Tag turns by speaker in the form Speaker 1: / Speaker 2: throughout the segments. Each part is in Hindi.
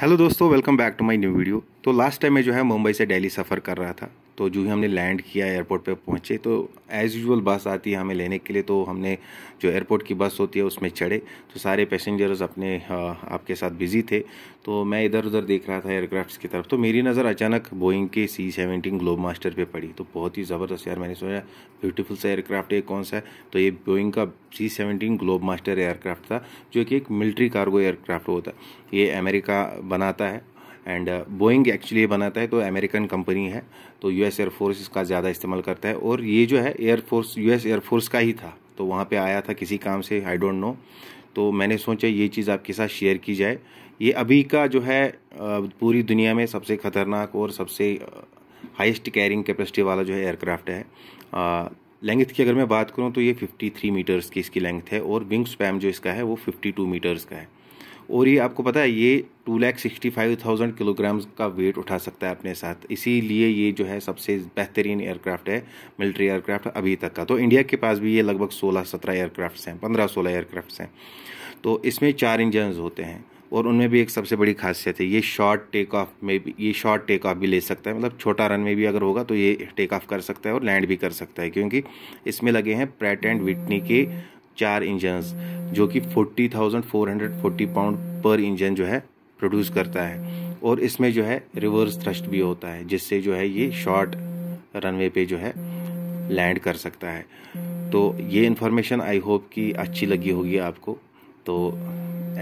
Speaker 1: हेलो दोस्तों welcome back to my new video तो लास्ट टाइम मैं जो है मुंबई से दिल्ली सफ़र कर रहा था तो जो ही हमने लैंड किया एयरपोर्ट पे पहुँचे तो एज़ यूजल बस आती है हमें लेने के लिए तो हमने जो एयरपोर्ट की बस होती है उसमें चढ़े तो सारे पैसेंजर्स अपने आपके साथ बिज़ी थे तो मैं इधर उधर देख रहा था एयरक्राफ्ट की तरफ तो मेरी नज़र अचानक बोइंग के सी सेवनटीन ग्लोब मास्टर पर पड़ी तो बहुत ही ज़बरदस्त यार मैंने सोचा ब्यूटीफुल सा एयरक्राफ्ट एक कौन सा है तो ये बोइंग का C seventeen globemaster aircraft था जो कि एक मिल्ट्री कार्गो एयरक्राफ्ट होता है ये अमेरिका बनाता है एंड बोइंग एक्चुअली बनाता है तो अमेरिकन कंपनी है तो यूएस एयरफोर्स इसका ज़्यादा इस्तेमाल करता है और ये जो है एयरफोर्स यूएस एयरफोर्स का ही था तो वहाँ पे आया था किसी काम से आई डोंट नो तो मैंने सोचा ये चीज़ आपके साथ शेयर की जाए ये अभी का जो है पूरी दुनिया में सबसे ख़तरनाक और सबसे हाईएस्ट कैरिंग कैपेसिटी वाला जो है एयरक्राफ्ट है लेंथ की अगर मैं बात करूँ तो ये 53 मीटर्स की इसकी लेंथ है और विंग स्पैम जो इसका है वो 52 मीटर्स का है और ये आपको पता है ये two lakh sixty five thousand kilograms का वेट उठा सकता है अपने साथ इसीलिए ये जो है सबसे बेहतरीन एयरक्राफ्ट है मिलिट्री एयरक्राफ्ट अभी तक का तो इंडिया के पास भी ये लगभग सोलह सत्रह एयरक्राफ्ट हैं पंद्रह सोलह एयरक्राफ्ट हैं तो इसमें चार इंजन होते हैं और उनमें भी एक सबसे बड़ी खासियत है ये शॉर्ट टेक ऑफ में भी ये शॉर्ट टेक ऑफ भी ले सकता है मतलब छोटा रन में भी अगर होगा तो ये टेक ऑफ कर सकता है और लैंड भी कर सकता है क्योंकि इसमें लगे हैं प्रेट एंड विटनी के चार इंजन जो कि 40,440 पाउंड पर इंजन जो है प्रोड्यूस करता है और इसमें जो है रिवर्स थ्रस्ट भी होता है जिससे जो है ये शॉर्ट रनवे पे जो है लैंड कर सकता है तो ये इन्फॉर्मेशन आई होप कि अच्छी लगी होगी आपको तो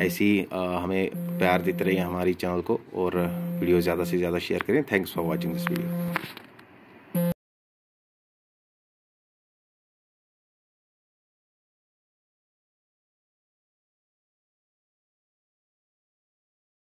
Speaker 1: ऐसी हमें प्यार देते रहिए हमारी चैनल को और वीडियो ज़्यादा से ज़्यादा शेयर करें thanks for watching this video